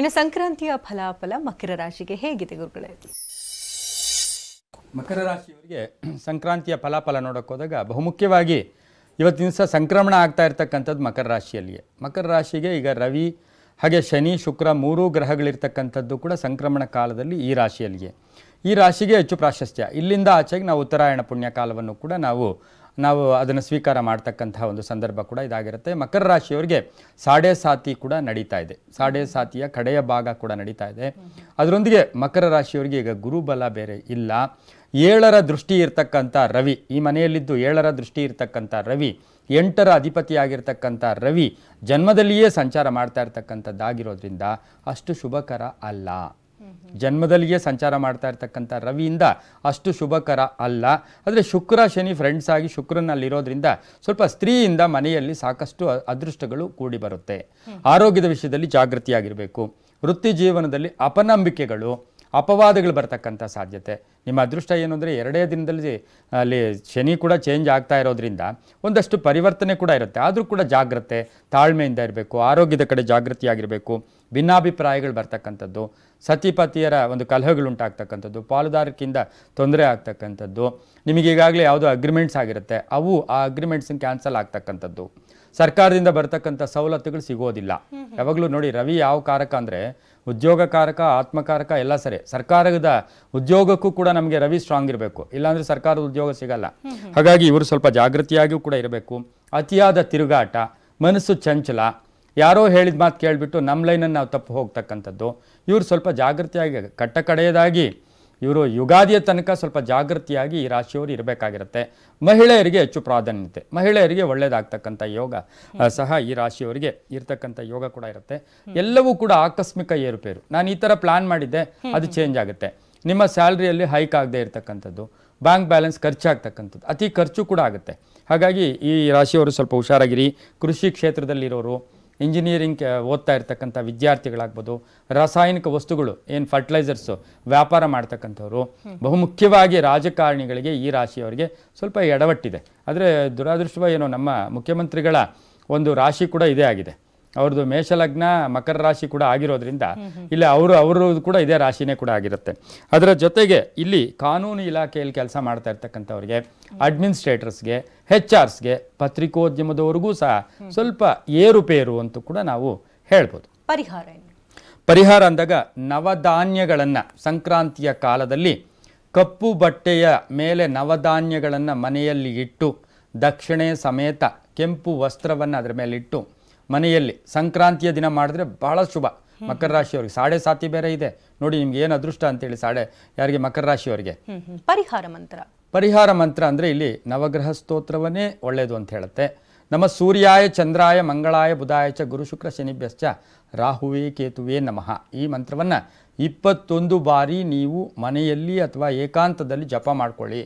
ಇನ್ನು ಸಂಕ್ರಾಂತಿಯ ಫಲಾಫಲ ಮಕರ ರಾಶಿಗೆ ಹೇಗಿದೆ ಗುರುಗಳೇ ಮಕರ ರಾಶಿಯವರಿಗೆ ಸಂಕ್ರಾಂತಿಯ ಫಲಾಫಲ ಹೋದಾಗ ಬಹುಮುಖ್ಯವಾಗಿ ಇವತ್ತಿನ ಸಹ ಸಂಕ್ರಮಣ ಆಗ್ತಾ ಇರತಕ್ಕಂಥದ್ದು ಮಕರ ರಾಶಿಯಲ್ಲಿಯೇ ಮಕರ ರಾಶಿಗೆ ಈಗ ರವಿ ಹಾಗೆ ಶನಿ ಶುಕ್ರ ಮೂರೂ ಗ್ರಹಗಳಿರ್ತಕ್ಕಂಥದ್ದು ಕೂಡ ಸಂಕ್ರಮಣ ಕಾಲದಲ್ಲಿ ಈ ರಾಶಿಯಲ್ಲಿಯೇ ಈ ರಾಶಿಗೆ ಹೆಚ್ಚು ಪ್ರಾಶಸ್ತ್ಯ ಇಲ್ಲಿಂದ ಆಚೆಗೆ ನಾವು ಉತ್ತರಾಯಣ ಪುಣ್ಯ ಕಾಲವನ್ನು ಕೂಡ ನಾವು ನಾವು ಅದನ್ನು ಸ್ವೀಕಾರ ಮಾಡ್ತಕ್ಕಂತಹ ಒಂದು ಸಂದರ್ಭ ಕೂಡ ಇದಾಗಿರುತ್ತೆ ಮಕರ ರಾಶಿಯವರಿಗೆ ಸಾಡೆ ಸಾತಿ ಕೂಡ ನಡೀತಾ ಇದೆ ಸಾಡೆ ಸಾತಿಯ ಕಡೆಯ ಭಾಗ ಕೂಡ ನಡೀತಾ ಇದೆ ಅದರೊಂದಿಗೆ ಮಕರ ರಾಶಿಯವರಿಗೆ ಈಗ ಗುರುಬಲ ಬೇರೆ ಇಲ್ಲ ಏಳರ ದೃಷ್ಟಿ ಇರತಕ್ಕಂಥ ರವಿ ಈ ಮನೆಯಲ್ಲಿದ್ದು ಏಳರ ದೃಷ್ಟಿ ಇರ್ತಕ್ಕಂಥ ರವಿ ಎಂಟರ ಅಧಿಪತಿಯಾಗಿರ್ತಕ್ಕಂಥ ರವಿ ಜನ್ಮದಲ್ಲಿಯೇ ಸಂಚಾರ ಮಾಡ್ತಾ ಇರ್ತಕ್ಕಂಥದ್ದಾಗಿರೋದ್ರಿಂದ ಅಷ್ಟು ಶುಭಕರ ಅಲ್ಲ ಜನ್ಮದಲ್ಲಿಯೇ ಸಂಚಾರ ಮಾಡ್ತಾ ಇರ್ತಕ್ಕಂಥ ರವಿಯಿಂದ ಅಷ್ಟು ಶುಭಕರ ಅಲ್ಲ ಆದರೆ ಶುಕ್ರ ಶನಿ ಫ್ರೆಂಡ್ಸ್ ಆಗಿ ಶುಕ್ರನಲ್ಲಿರೋದ್ರಿಂದ ಸ್ವಲ್ಪ ಸ್ತ್ರೀಯಿಂದ ಮನೆಯಲ್ಲಿ ಸಾಕಷ್ಟು ಅದೃಷ್ಟಗಳು ಕೂಡಿ ಬರುತ್ತೆ ಆರೋಗ್ಯದ ವಿಷಯದಲ್ಲಿ ಜಾಗೃತಿಯಾಗಿರಬೇಕು ವೃತ್ತಿ ಜೀವನದಲ್ಲಿ ಅಪನಂಬಿಕೆಗಳು ಅಪವಾದಗಳು ಬರ್ತಕ್ಕಂಥ ಸಾಧ್ಯತೆ ನಿಮ್ಮ ಅದೃಷ್ಟ ಏನು ಅಂದರೆ ಎರಡೇ ದಿನದಲ್ಲಿ ಅಲ್ಲಿ ಶನಿ ಕೂಡ ಚೇಂಜ್ ಆಗ್ತಾ ಇರೋದ್ರಿಂದ ಒಂದಷ್ಟು ಪರಿವರ್ತನೆ ಕೂಡ ಇರುತ್ತೆ ಆದರೂ ಕೂಡ ಜಾಗ್ರತೆ ತಾಳ್ಮೆಯಿಂದ ಇರಬೇಕು ಆರೋಗ್ಯದ ಕಡೆ ಜಾಗೃತಿಯಾಗಿರಬೇಕು ಭಿನ್ನಾಭಿಪ್ರಾಯಗಳು ಬರ್ತಕ್ಕಂಥದ್ದು ಸತಿಪತಿಯರ ಒಂದು ಕಲಹಗಳು ಉಂಟಾಗ್ತಕ್ಕಂಥದ್ದು ಪಾಲುದಾರಿಕೆಯಿಂದ ತೊಂದರೆ ಆಗ್ತಕ್ಕಂಥದ್ದು ನಿಮಗೀಗಾಗಲೇ ಯಾವುದೋ ಅಗ್ರಿಮೆಂಟ್ಸ್ ಆಗಿರುತ್ತೆ ಅವು ಆ ಅಗ್ರಿಮೆಂಟ್ಸನ್ನು ಕ್ಯಾನ್ಸಲ್ ಆಗ್ತಕ್ಕಂಥದ್ದು ಸರ್ಕಾರದಿಂದ ಬರತಕ್ಕಂಥ ಸವಲತ್ತುಗಳು ಸಿಗೋದಿಲ್ಲ ಯಾವಾಗಲೂ ನೋಡಿ ರವಿ ಯಾವ ಕಾರಕ ಅಂದರೆ ಉದ್ಯೋಗ ಕಾರಕ ಆತ್ಮಕಾರಕ ಎಲ್ಲ ಸರಿ ಸರ್ಕಾರದ ಉದ್ಯೋಗಕ್ಕೂ ಕೂಡ ನಮಗೆ ರವಿ ಸ್ಟ್ರಾಂಗ್ ಇರಬೇಕು ಇಲ್ಲಾಂದರೆ ಸರ್ಕಾರದ ಉದ್ಯೋಗ ಸಿಗಲ್ಲ ಹಾಗಾಗಿ ಇವರು ಸ್ವಲ್ಪ ಜಾಗೃತಿಯಾಗಿಯೂ ಕೂಡ ಇರಬೇಕು ಅತಿಯಾದ ತಿರುಗಾಟ ಮನಸ್ಸು ಚಂಚಲ ಯಾರೋ ಹೇಳಿದ ಮಾತು ಕೇಳಿಬಿಟ್ಟು ನಮ್ಮ ಲೈನನ್ನು ನಾವು ತಪ್ಪು ಹೋಗ್ತಕ್ಕಂಥದ್ದು ಇವರು ಸ್ವಲ್ಪ ಜಾಗೃತಿಯಾಗಿ ಕಟ್ಟಕಡೆಯದಾಗಿ ಇವರು ಯುಗಾದಿಯ ತನಕ ಸ್ವಲ್ಪ ಜಾಗೃತಿಯಾಗಿ ಈ ರಾಶಿಯವರು ಇರಬೇಕಾಗಿರುತ್ತೆ ಮಹಿಳೆಯರಿಗೆ ಹೆಚ್ಚು ಪ್ರಾಧಾನ್ಯತೆ ಮಹಿಳೆಯರಿಗೆ ಒಳ್ಳೆಯದಾಗ್ತಕ್ಕಂಥ ಯೋಗ ಸಹ ಈ ರಾಶಿಯವರಿಗೆ ಇರ್ತಕ್ಕಂಥ ಯೋಗ ಕೂಡ ಇರುತ್ತೆ ಎಲ್ಲವೂ ಕೂಡ ಆಕಸ್ಮಿಕ ಏರುಪೇರು ನಾನು ಈ ಥರ ಪ್ಲಾನ್ ಮಾಡಿದ್ದೆ ಅದು ಚೇಂಜ್ ಆಗುತ್ತೆ ನಿಮ್ಮ ಸ್ಯಾಲ್ರಿಯಲ್ಲಿ ಹೈಕ್ ಆಗದೆ ಇರತಕ್ಕಂಥದ್ದು ಬ್ಯಾಂಕ್ ಬ್ಯಾಲೆನ್ಸ್ ಖರ್ಚಾಗ್ತಕ್ಕಂಥದ್ದು ಅತಿ ಖರ್ಚು ಕೂಡ ಆಗುತ್ತೆ ಹಾಗಾಗಿ ಈ ರಾಶಿಯವರು ಸ್ವಲ್ಪ ಹುಷಾರಾಗಿರಿ ಕೃಷಿ ಕ್ಷೇತ್ರದಲ್ಲಿರೋರು ಇಂಜಿನಿಯರಿಂಗ್ ಓದ್ತಾ ಇರ್ತಕ್ಕಂಥ ವಿದ್ಯಾರ್ಥಿಗಳಾಗ್ಬೋದು ರಾಸಾಯನಿಕ ವಸ್ತುಗಳು ಏನು ಫರ್ಟಿಲೈಸರ್ಸು ವ್ಯಾಪಾರ ಮಾಡ್ತಕ್ಕಂಥವ್ರು ಬಹುಮುಖ್ಯವಾಗಿ ರಾಜಕಾರಣಿಗಳಿಗೆ ಈ ರಾಶಿಯವರಿಗೆ ಸ್ವಲ್ಪ ಎಡವಟ್ಟಿದೆ ಆದರೆ ದುರಾದೃಷ್ಟವ ಏನೋ ನಮ್ಮ ಮುಖ್ಯಮಂತ್ರಿಗಳ ಒಂದು ರಾಶಿ ಕೂಡ ಇದೇ ಆಗಿದೆ ಅವ್ರದ್ದು ಮೇಷಲಗ್ನ ಮಕರ ರಾಶಿ ಕೂಡ ಆಗಿರೋದ್ರಿಂದ ಇಲ್ಲಿ ಅವರು ಅವರು ಕೂಡ ಇದೇ ರಾಶಿನೇ ಕೂಡ ಆಗಿರುತ್ತೆ ಅದರ ಜೊತೆಗೆ ಇಲ್ಲಿ ಕಾನೂನು ಇಲಾಖೆಯಲ್ಲಿ ಕೆಲಸ ಮಾಡ್ತಾ ಇರ್ತಕ್ಕಂಥವ್ರಿಗೆ ಅಡ್ಮಿನಿಸ್ಟ್ರೇಟರ್ಸ್ಗೆ ಹೆಚ್ ಆರ್ಸ್ಗೆ ಪತ್ರಿಕೋದ್ಯಮದವ್ರಿಗೂ ಸಹ ಸ್ವಲ್ಪ ಏರುಪೇರು ಅಂತೂ ಕೂಡ ನಾವು ಹೇಳ್ಬೋದು ಪರಿಹಾರ ಪರಿಹಾರ ಅಂದಾಗ ನವಧಾನ್ಯಗಳನ್ನು ಸಂಕ್ರಾಂತಿಯ ಕಾಲದಲ್ಲಿ ಕಪ್ಪು ಬಟ್ಟೆಯ ಮೇಲೆ ನವಧಾನ್ಯಗಳನ್ನು ಮನೆಯಲ್ಲಿ ಇಟ್ಟು ದಕ್ಷಿಣೆ ಸಮೇತ ಕೆಂಪು ವಸ್ತ್ರವನ್ನು ಅದರ ಮೇಲಿಟ್ಟು ಮನೆಯಲ್ಲಿ ಸಂಕ್ರಾಂತಿಯ ದಿನ ಮಾಡಿದ್ರೆ ಬಹಳ ಶುಭ ಮಕರ ರಾಶಿಯವರಿಗೆ ಸಾಡೆ ಸಾತಿ ಬೇರೆ ಇದೆ ನೋಡಿ ನಿಮ್ಗೆ ಏನು ಅದೃಷ್ಟ ಅಂತೇಳಿ ಸಾಡೆ ಯಾರಿಗೆ ಮಕರ ರಾಶಿಯವರಿಗೆ ಪರಿಹಾರ ಮಂತ್ರ ಪರಿಹಾರ ಮಂತ್ರ ಅಂದರೆ ಇಲ್ಲಿ ನವಗ್ರಹ ಸ್ತೋತ್ರವನ್ನೇ ಒಳ್ಳೆಯದು ಅಂತ ಹೇಳುತ್ತೆ ನಮ್ಮ ಸೂರ್ಯಾಯ ಚಂದ್ರಾಯ ಮಂಗಳಾಯ ಬುಧಾಯ ಚ ಗುರು ಶುಕ್ರ ಶನಿಭ್ಯಶ್ಚ ರಾಹುವೇ ಕೇತುವೇ ನಮಃ ಈ ಮಂತ್ರವನ್ನು ಇಪ್ಪತ್ತೊಂದು ಬಾರಿ ನೀವು ಮನೆಯಲ್ಲಿ ಅಥವಾ ಏಕಾಂತದಲ್ಲಿ ಜಪ ಮಾಡ್ಕೊಳ್ಳಿ